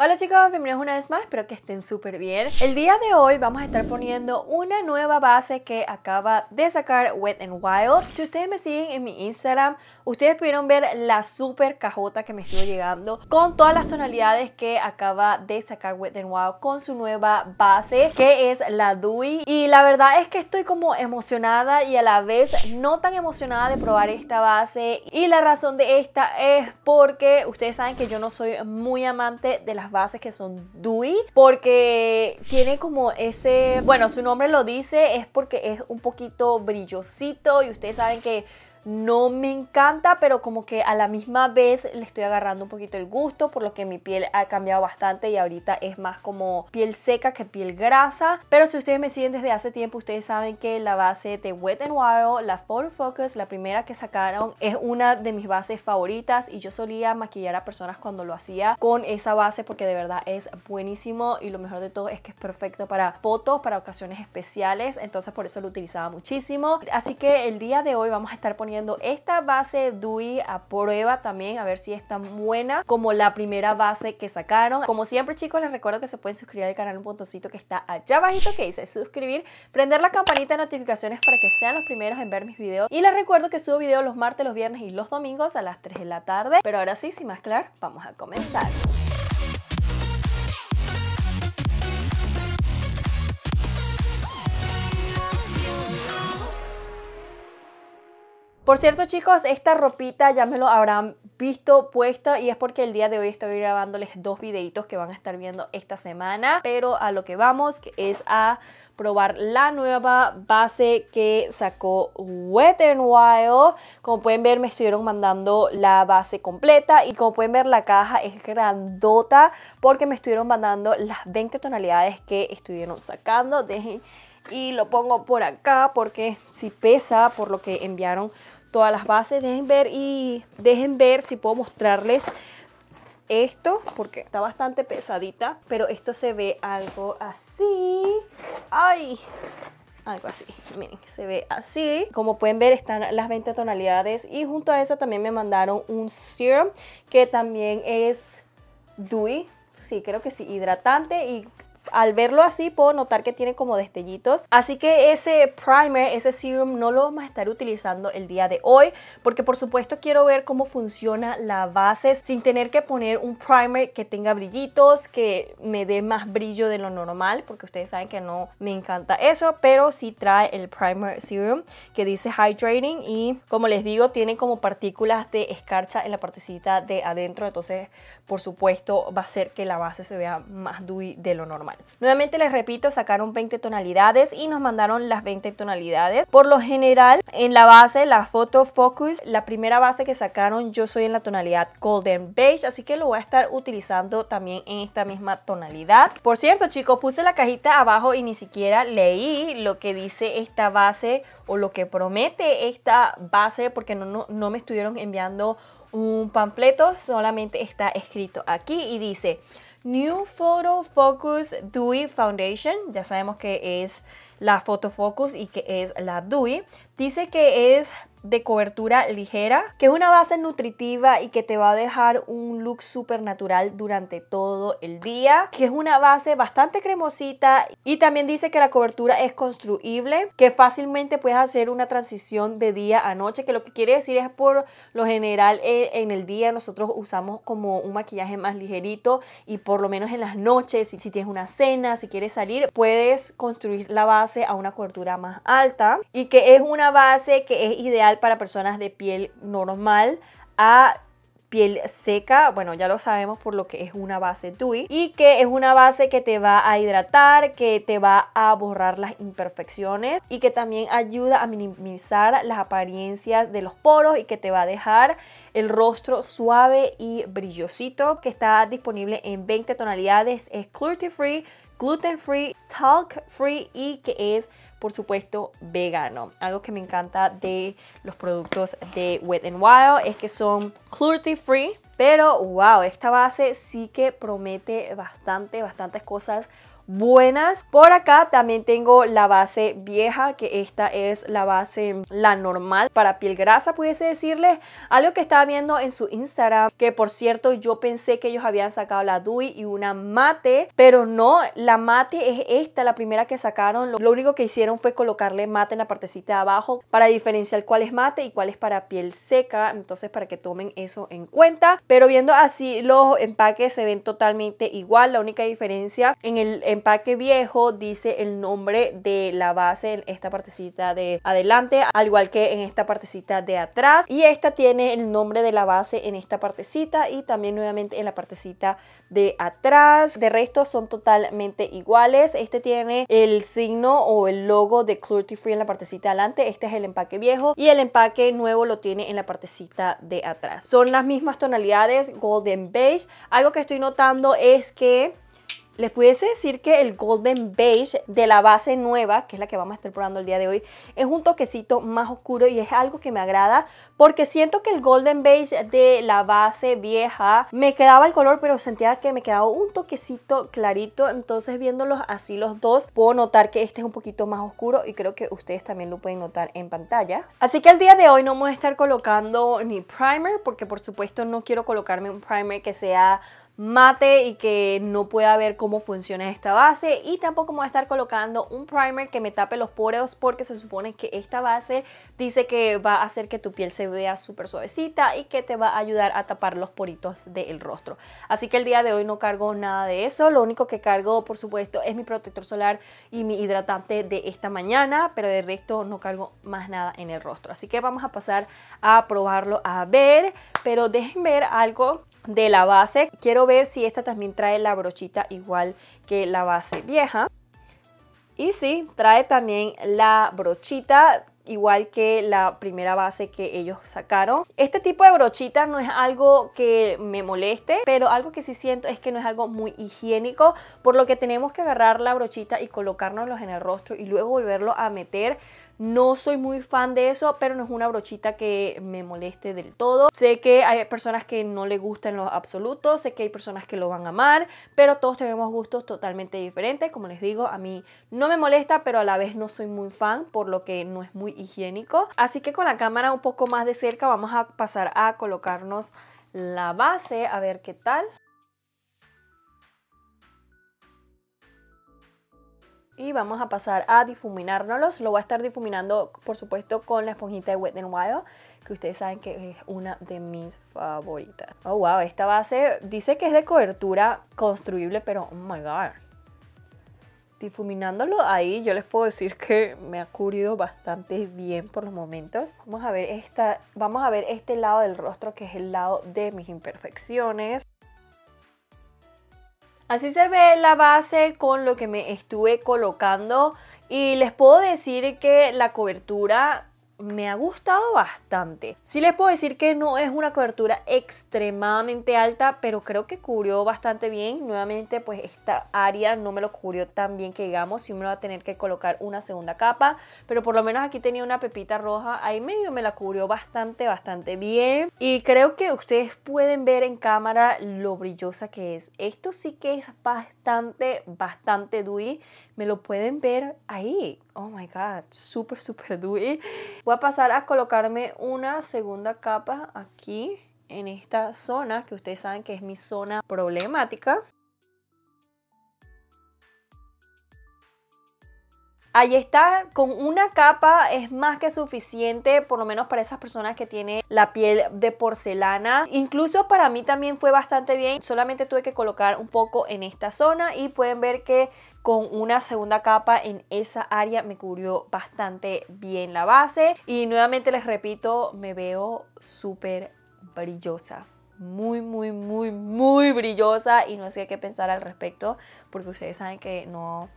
Hola chicos, bienvenidos una vez más, espero que estén súper bien. El día de hoy vamos a estar poniendo una nueva base que acaba de sacar Wet n Wild. Si ustedes me siguen en mi Instagram, ustedes pudieron ver la super cajota que me estuvo llegando con todas las tonalidades que acaba de sacar Wet n Wild con su nueva base que es la Dewey. Y la verdad es que estoy como emocionada y a la vez no tan emocionada de probar esta base. Y la razón de esta es porque ustedes saben que yo no soy muy amante de las bases que son dewy porque tiene como ese, bueno, su nombre lo dice, es porque es un poquito brillosito y ustedes saben que no me encanta, pero como que a la misma vez le estoy agarrando un poquito el gusto, por lo que mi piel ha cambiado bastante y ahorita es más como piel seca que piel grasa. Pero si ustedes me siguen desde hace tiempo, ustedes saben que la base de Wet n Wild, la Photo Focus, la primera que sacaron, es una de mis bases favoritas y yo solía maquillar a personas cuando lo hacía con esa base porque de verdad es buenísimo y lo mejor de todo es que es perfecto para fotos, para ocasiones especiales, entonces por eso lo utilizaba muchísimo. Así que el día de hoy vamos a estar poniendo esta base de a prueba también, a ver si es tan buena como la primera base que sacaron. Como siempre chicos, les recuerdo que se pueden suscribir al canal, un botoncito que está allá abajito que dice suscribir, prender la campanita de notificaciones para que sean los primeros en ver mis videos. Y les recuerdo que subo videos los martes, los viernes y los domingos a las 3 de la tarde. Pero ahora sí, sin más claro, vamos a comenzar. Por cierto, chicos, esta ropita ya me lo habrán visto puesta y es porque el día de hoy estoy grabándoles dos videitos que van a estar viendo esta semana. Pero a lo que vamos es a probar la nueva base que sacó Wet n Wild. Como pueden ver, me estuvieron mandando la base completa y como pueden ver, la caja es grandota porque me estuvieron mandando las 20 tonalidades que estuvieron sacando. Dejen y lo pongo por acá porque si pesa por lo que enviaron todas las bases. Dejen ver y dejen ver si puedo mostrarles esto porque está bastante pesadita, pero esto se ve algo así. ¡Ay! Algo así, miren, se ve así. Como pueden ver están las 20 tonalidades y junto a eso también me mandaron un serum que también es dewy, sí, creo que sí, hidratante y al verlo así puedo notar que tiene como destellitos. Así que ese primer, ese serum no lo vamos a estar utilizando el día de hoy porque por supuesto quiero ver cómo funciona la base sin tener que poner un primer que tenga brillitos, que me dé más brillo de lo normal porque ustedes saben que no me encanta eso, pero sí trae el primer serum que dice hydrating y como les digo tiene como partículas de escarcha en la partecita de adentro, entonces por supuesto va a hacer que la base se vea más dewy de lo normal. Nuevamente les repito, sacaron 20 tonalidades y nos mandaron las 20 tonalidades. Por lo general, en la base, la foto Focus, la primera base que sacaron, yo soy en la tonalidad Golden Beige, así que lo voy a estar utilizando también en esta misma tonalidad. Por cierto, chicos, puse la cajita abajo y ni siquiera leí lo que dice esta base o lo que promete esta base porque no, no me estuvieron enviando un panfleto, solamente está escrito aquí y dice... New Photo Focus Dewey Foundation, ya sabemos que es la Photo Focus y que es la Dewey, dice que es de cobertura ligera, que es una base nutritiva y que te va a dejar un look súper natural durante todo el día, que es una base bastante cremosita y también dice que la cobertura es construible, que fácilmente puedes hacer una transición de día a noche, que lo que quiere decir es por lo general eh, en el día nosotros usamos como un maquillaje más ligerito y por lo menos en las noches, si, si tienes una cena, si quieres salir, puedes construir la base a una cobertura más alta y que es una base que es ideal para personas de piel normal a piel seca, bueno ya lo sabemos por lo que es una base TUI y que es una base que te va a hidratar, que te va a borrar las imperfecciones y que también ayuda a minimizar las apariencias de los poros y que te va a dejar el rostro suave y brillosito que está disponible en 20 tonalidades, es cruelty free, gluten free, talc free y que es por supuesto vegano. Algo que me encanta de los productos de Wet n Wild es que son cruelty free, pero wow, esta base sí que promete bastante, bastantes cosas buenas. Por acá también tengo la base vieja, que esta es la base, la normal para piel grasa, pudiese decirles. Algo que estaba viendo en su Instagram, que por cierto yo pensé que ellos habían sacado la Dui y una mate, pero no, la mate es esta, la primera que sacaron. Lo único que hicieron fue colocarle mate en la partecita de abajo para diferenciar cuál es mate y cuál es para piel seca. Entonces para que tomen eso en cuenta. Pero viendo así los empaques se ven totalmente igual. La única diferencia en el empaque viejo dice el nombre de la base en esta partecita de adelante, al igual que en esta partecita de atrás. Y esta tiene el nombre de la base en esta partecita y también nuevamente en la partecita de atrás. De resto son totalmente iguales. Este tiene el signo o el logo de cruelty Free en la partecita de adelante. Este es el empaque viejo y el empaque nuevo lo tiene en la partecita de atrás. Son las mismas tonalidades Golden Beige. Algo que estoy notando es que les pudiese decir que el Golden Beige de la base nueva, que es la que vamos a estar probando el día de hoy, es un toquecito más oscuro y es algo que me agrada porque siento que el Golden Beige de la base vieja me quedaba el color pero sentía que me quedaba un toquecito clarito, entonces viéndolos así los dos puedo notar que este es un poquito más oscuro y creo que ustedes también lo pueden notar en pantalla. Así que el día de hoy no voy a estar colocando ni primer porque por supuesto no quiero colocarme un primer que sea mate y que no pueda ver cómo funciona esta base y tampoco voy a estar colocando un primer que me tape los poros porque se supone que esta base dice que va a hacer que tu piel se vea súper suavecita y que te va a ayudar a tapar los poritos del rostro. Así que el día de hoy no cargo nada de eso, lo único que cargo por supuesto es mi protector solar y mi hidratante de esta mañana, pero de resto no cargo más nada en el rostro. Así que vamos a pasar a probarlo a ver, pero dejen ver algo de la base. Quiero ver si esta también trae la brochita igual que la base vieja. Y sí, trae también la brochita igual que la primera base que ellos sacaron. Este tipo de brochita no es algo que me moleste, pero algo que sí siento es que no es algo muy higiénico, por lo que tenemos que agarrar la brochita y colocárnoslos en el rostro y luego volverlo a meter no soy muy fan de eso, pero no es una brochita que me moleste del todo. Sé que hay personas que no le gustan lo absoluto, sé que hay personas que lo van a amar, pero todos tenemos gustos totalmente diferentes. Como les digo, a mí no me molesta, pero a la vez no soy muy fan, por lo que no es muy higiénico. Así que con la cámara un poco más de cerca vamos a pasar a colocarnos la base, a ver qué tal. Y vamos a pasar a difuminárnoslos. Lo voy a estar difuminando, por supuesto, con la esponjita de Wet n Wild, que ustedes saben que es una de mis favoritas. Oh, wow, esta base dice que es de cobertura construible, pero oh my god. Difuminándolo ahí, yo les puedo decir que me ha cubrido bastante bien por los momentos. Vamos a ver esta, vamos a ver este lado del rostro que es el lado de mis imperfecciones. Así se ve la base con lo que me estuve colocando y les puedo decir que la cobertura me ha gustado bastante. Sí les puedo decir que no es una cobertura extremadamente alta, pero creo que cubrió bastante bien. Nuevamente, pues esta área no me lo cubrió tan bien que digamos, si me va a tener que colocar una segunda capa, pero por lo menos aquí tenía una pepita roja, ahí medio me la cubrió bastante, bastante bien. Y creo que ustedes pueden ver en cámara lo brillosa que es. Esto sí que es bastante, bastante dewy. Me lo pueden ver ahí oh my god, super super dewy. Voy a pasar a colocarme una segunda capa aquí en esta zona que ustedes saben que es mi zona problemática. Ahí está, con una capa es más que suficiente, por lo menos para esas personas que tienen la piel de porcelana. Incluso para mí también fue bastante bien, solamente tuve que colocar un poco en esta zona y pueden ver que con una segunda capa en esa área me cubrió bastante bien la base. Y nuevamente les repito, me veo súper brillosa muy, muy, muy, muy brillosa y no sé qué pensar al respecto porque ustedes saben que no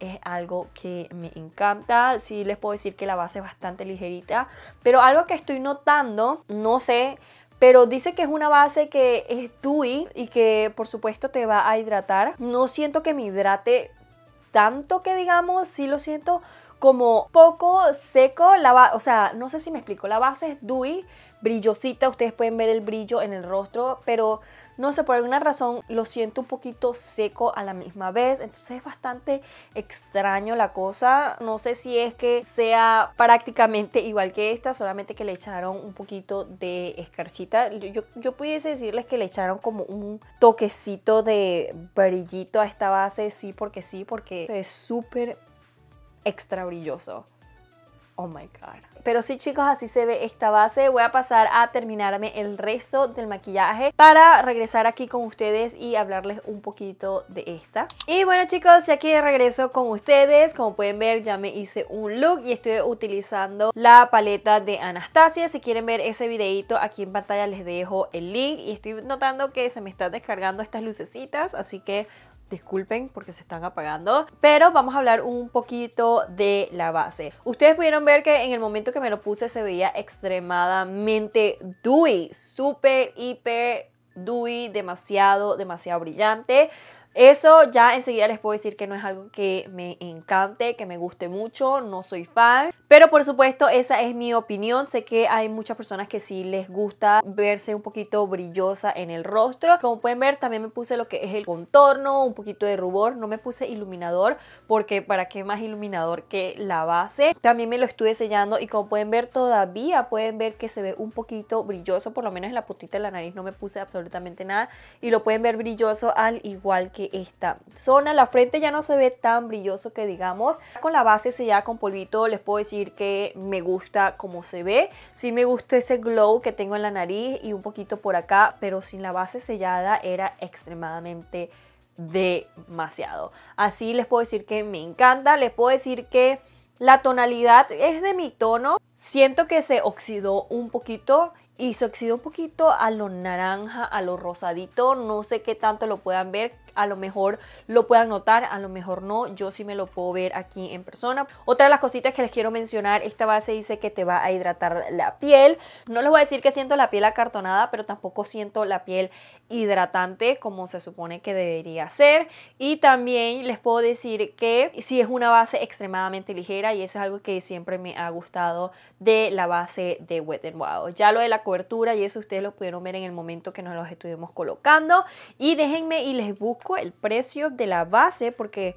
es algo que me encanta. Sí les puedo decir que la base es bastante ligerita, pero algo que estoy notando, no sé, pero dice que es una base que es dewy y que por supuesto te va a hidratar. No siento que me hidrate tanto que digamos, sí lo siento como poco seco, la o sea, no sé si me explico, la base es dewy, brillosita, ustedes pueden ver el brillo en el rostro, pero no sé, por alguna razón lo siento un poquito seco a la misma vez, entonces es bastante extraño la cosa, no sé si es que sea prácticamente igual que esta, solamente que le echaron un poquito de escarchita, yo, pudiese decirles que le echaron como un toquecito de brillito a esta base, sí porque sí, porque es súper extra brilloso. Oh my god. Pero sí chicos, así se ve esta base. Voy a pasar a terminarme el resto del maquillaje para regresar aquí con ustedes y hablarles un poquito de esta. Y bueno chicos, ya que regreso con ustedes, como pueden ver ya me hice un look y estoy utilizando la paleta de Anastasia. Si quieren ver ese videito aquí en pantalla les dejo el link y estoy notando que se me están descargando estas lucecitas, así que disculpen porque se están apagando, pero vamos a hablar un poquito de la base. Ustedes pudieron ver que en el momento que me lo puse se veía extremadamente dewy, súper, hiper dewy, demasiado, demasiado brillante. Eso ya enseguida les puedo decir que no es algo que me encante, que me guste mucho, no soy fan. Pero por supuesto esa es mi opinión. Sé que hay muchas personas que sí les gusta verse un poquito brillosa en el rostro. Como pueden ver también me puse lo que es el contorno, un poquito de rubor. No me puse iluminador porque para qué más iluminador que la base. También me lo estuve sellando y como pueden ver todavía pueden ver que se ve un poquito brilloso. Por lo menos en la puntita de la nariz no me puse absolutamente nada. Y lo pueden ver brilloso al igual que esta zona. La frente ya no se ve tan brilloso que digamos. Con la base sellada con polvito les puedo decir que me gusta como se ve. Sí me gusta ese glow que tengo en la nariz y un poquito por acá, pero sin la base sellada era extremadamente demasiado. Así les puedo decir que me encanta, les puedo decir que la tonalidad es de mi tono. Siento que se oxidó un poquito y se oxidó un poquito a lo naranja, a lo rosadito. No sé qué tanto lo puedan ver, a lo mejor lo puedan notar, a lo mejor no, yo sí me lo puedo ver aquí en persona. Otra de las cositas que les quiero mencionar, esta base dice que te va a hidratar la piel. No les voy a decir que siento la piel acartonada, pero tampoco siento la piel hidratante como se supone que debería ser. Y también les puedo decir que si es una base extremadamente ligera y eso es algo que siempre me ha gustado de la base de Wet n Wild. Ya lo de la cobertura y eso ustedes lo pudieron ver en el momento que nos los estuvimos colocando. Y déjenme y les busco el precio de la base porque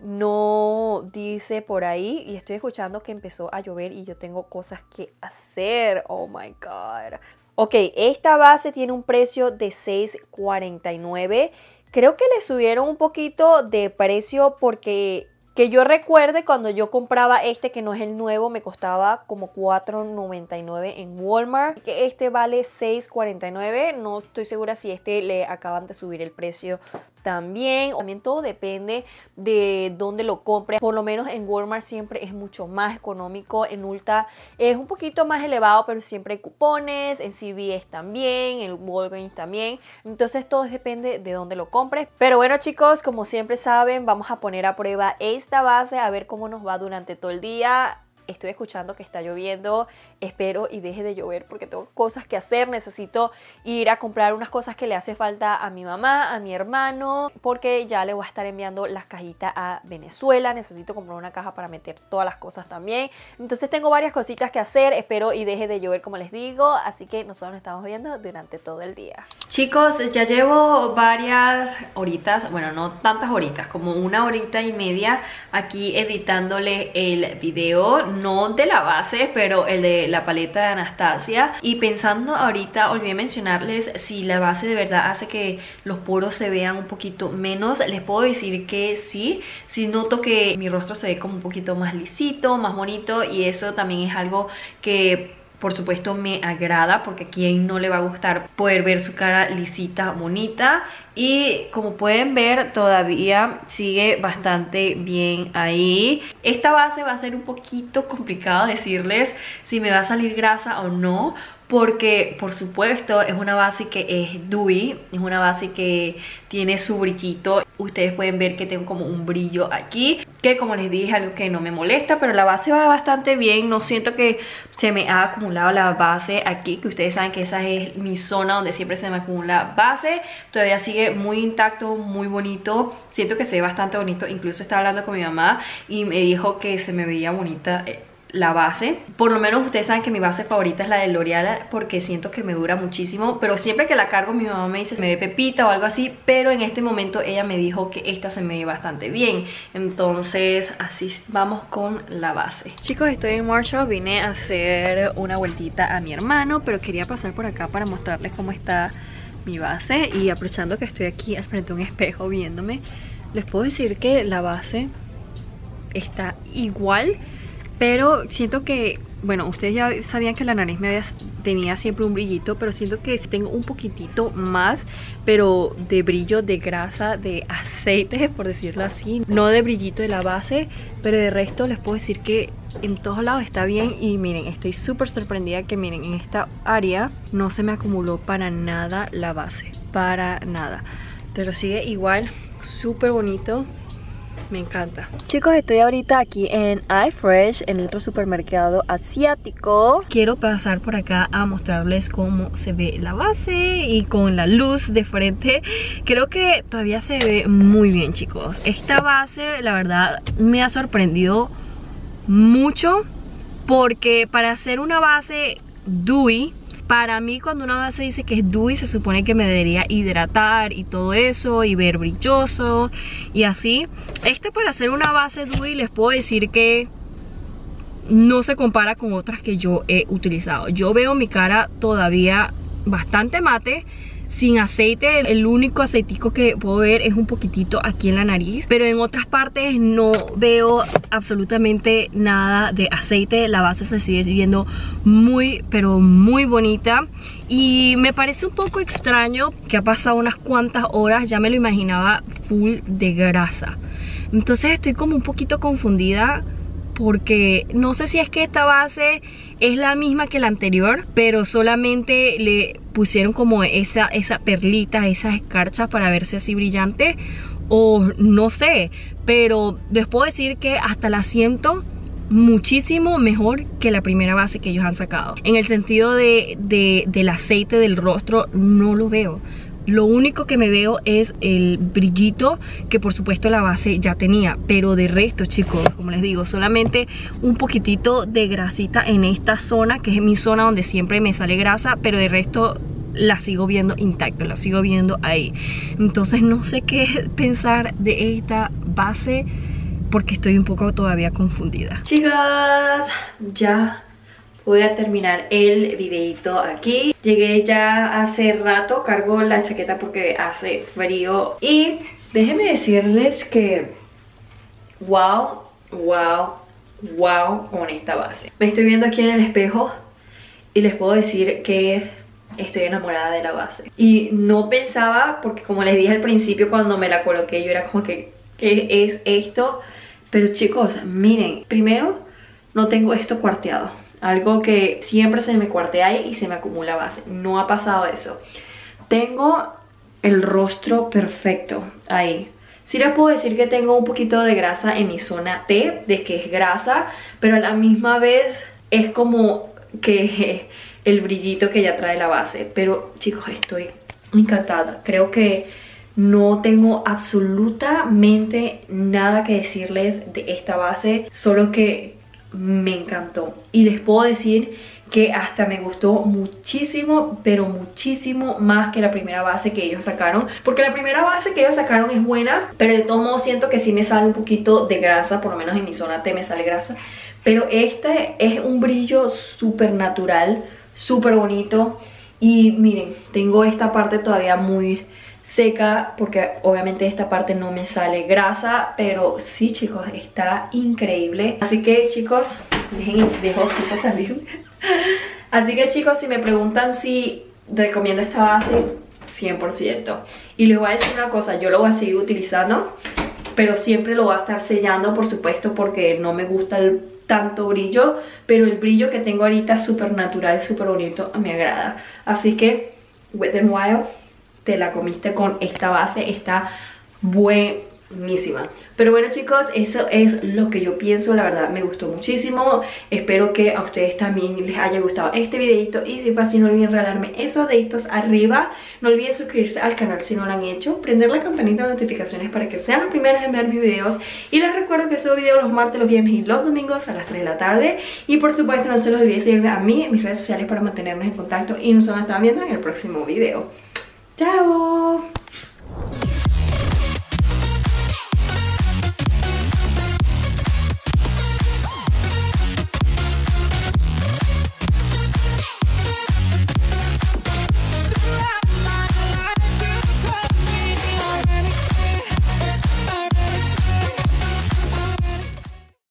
no dice por ahí y estoy escuchando que empezó a llover y yo tengo cosas que hacer. Oh my god. Ok, esta base tiene un precio de 6.49. Creo que le subieron un poquito de precio porque que yo recuerde cuando yo compraba este que no es el nuevo me costaba como 4.99 en Walmart. que Este vale 6.49. No estoy segura si este le acaban de subir el precio también. También todo depende de dónde lo compres. Por lo menos en Walmart siempre es mucho más económico. En Ulta es un poquito más elevado, pero siempre hay cupones. En CVS también, en Walgreens también. Entonces todo depende de dónde lo compres. Pero bueno chicos, como siempre saben, vamos a poner a prueba esta base a ver cómo nos va durante todo el día estoy escuchando que está lloviendo espero y deje de llover porque tengo cosas que hacer, necesito ir a comprar unas cosas que le hace falta a mi mamá, a mi hermano, porque ya le voy a estar enviando las cajitas a Venezuela, necesito comprar una caja para meter todas las cosas también. Entonces tengo varias cositas que hacer, espero y deje de llover como les digo, así que nosotros nos estamos viendo durante todo el día. Chicos, ya llevo varias horitas, bueno, no tantas horitas, como una horita y media aquí editándole el video, no de la base, pero el de la paleta de Anastasia y pensando ahorita olvidé mencionarles si la base de verdad hace que los poros se vean un poquito menos les puedo decir que sí si noto que mi rostro se ve como un poquito más lisito más bonito y eso también es algo que por supuesto me agrada porque a quien no le va a gustar poder ver su cara lisita, bonita y como pueden ver todavía sigue bastante bien ahí. Esta base va a ser un poquito complicado decirles si me va a salir grasa o no porque por supuesto es una base que es dewy, es una base que tiene su brillito. Ustedes pueden ver que tengo como un brillo aquí, que como les dije algo que no me molesta, pero la base va bastante bien. No siento que se me ha acumulado la base aquí, que ustedes saben que esa es mi zona donde siempre se me acumula base. Todavía sigue muy intacto, muy bonito. Siento que se ve bastante bonito. Incluso estaba hablando con mi mamá y me dijo que se me veía bonita eh, la base. Por lo menos ustedes saben que mi base favorita es la de L'Oreal porque siento que me dura muchísimo. Pero siempre que la cargo mi mamá me dice me ve pepita o algo así. Pero en este momento ella me dijo que esta se me ve bastante bien. Entonces así vamos con la base. Chicos, estoy en Marshall. Vine a hacer una vueltita a mi hermano. Pero quería pasar por acá para mostrarles cómo está mi base. Y aprovechando que estoy aquí al frente de un espejo viéndome. Les puedo decir que la base está igual pero siento que, bueno, ustedes ya sabían que la nariz me tenía siempre un brillito, pero siento que tengo un poquitito más, pero de brillo, de grasa, de aceite, por decirlo así. No de brillito de la base, pero de resto les puedo decir que en todos lados está bien y miren, estoy súper sorprendida que miren, en esta área no se me acumuló para nada la base, para nada. Pero sigue igual, súper bonito me encanta Chicos, estoy ahorita aquí en iFresh, en otro supermercado asiático Quiero pasar por acá a mostrarles cómo se ve la base y con la luz de frente Creo que todavía se ve muy bien chicos Esta base la verdad me ha sorprendido mucho Porque para hacer una base dewy para mí cuando una base dice que es dewy se supone que me debería hidratar y todo eso y ver brilloso y así. Este para hacer una base dewy les puedo decir que no se compara con otras que yo he utilizado. Yo veo mi cara todavía bastante mate, sin aceite. El único aceitico que puedo ver es un poquitito aquí en la nariz. Pero en otras partes no veo absolutamente nada de aceite. La base se sigue viendo muy, pero muy bonita. Y me parece un poco extraño que ha pasado unas cuantas horas. Ya me lo imaginaba full de grasa. Entonces estoy como un poquito confundida porque no sé si es que esta base es la misma que la anterior, pero solamente le pusieron como esa, esa perlita, esas escarchas para verse así brillante o no sé, pero les puedo decir que hasta la siento muchísimo mejor que la primera base que ellos han sacado. En el sentido de, de, del aceite del rostro, no lo veo. Lo único que me veo es el brillito que por supuesto la base ya tenía. Pero de resto, chicos, como les digo, solamente un poquitito de grasita en esta zona, que es mi zona donde siempre me sale grasa, pero de resto la sigo viendo intacta, la sigo viendo ahí. Entonces no sé qué pensar de esta base porque estoy un poco todavía confundida. Chicas, ya voy a terminar el videito aquí. Llegué ya hace rato, cargo la chaqueta porque hace frío y déjenme decirles que wow, wow, wow con esta base. Me estoy viendo aquí en el espejo y les puedo decir que estoy enamorada de la base. Y no pensaba, porque como les dije al principio cuando me la coloqué, yo era como que, ¿qué es esto? Pero chicos, miren, primero no tengo esto cuarteado algo que siempre se me cuartea y se me acumula base. No ha pasado eso. Tengo el rostro perfecto ahí. Sí les puedo decir que tengo un poquito de grasa en mi zona T, de que es grasa, pero a la misma vez es como que el brillito que ya trae la base. Pero chicos, estoy encantada. Creo que no tengo absolutamente nada que decirles de esta base, solo que me encantó. Y les puedo decir que hasta me gustó muchísimo, pero muchísimo más que la primera base que ellos sacaron. Porque la primera base que ellos sacaron es buena, pero de todos modos siento que sí me sale un poquito de grasa, por lo menos en mi zona T me sale grasa. Pero este es un brillo súper natural, súper bonito. Y miren, tengo esta parte todavía muy seca porque obviamente esta parte no me sale grasa pero sí chicos está increíble así que chicos así que chicos si me preguntan si recomiendo esta base 100% y les voy a decir una cosa yo lo voy a seguir utilizando pero siempre lo voy a estar sellando por supuesto porque no me gusta tanto brillo pero el brillo que tengo ahorita súper natural súper bonito me agrada así que Wet and Wild te la comiste con esta base, está buenísima. Pero bueno chicos, eso es lo que yo pienso, la verdad me gustó muchísimo. Espero que a ustedes también les haya gustado este videito y si fue así no olviden regalarme esos deditos arriba. No olviden suscribirse al canal si no lo han hecho, prender la campanita de notificaciones para que sean los primeros en ver mis videos. Y les recuerdo que subo videos los martes, los viernes y los domingos a las 3 de la tarde. Y por supuesto no se los olviden seguirme a mí en mis redes sociales para mantenernos en contacto y nos vemos viendo en el próximo video. Ciao!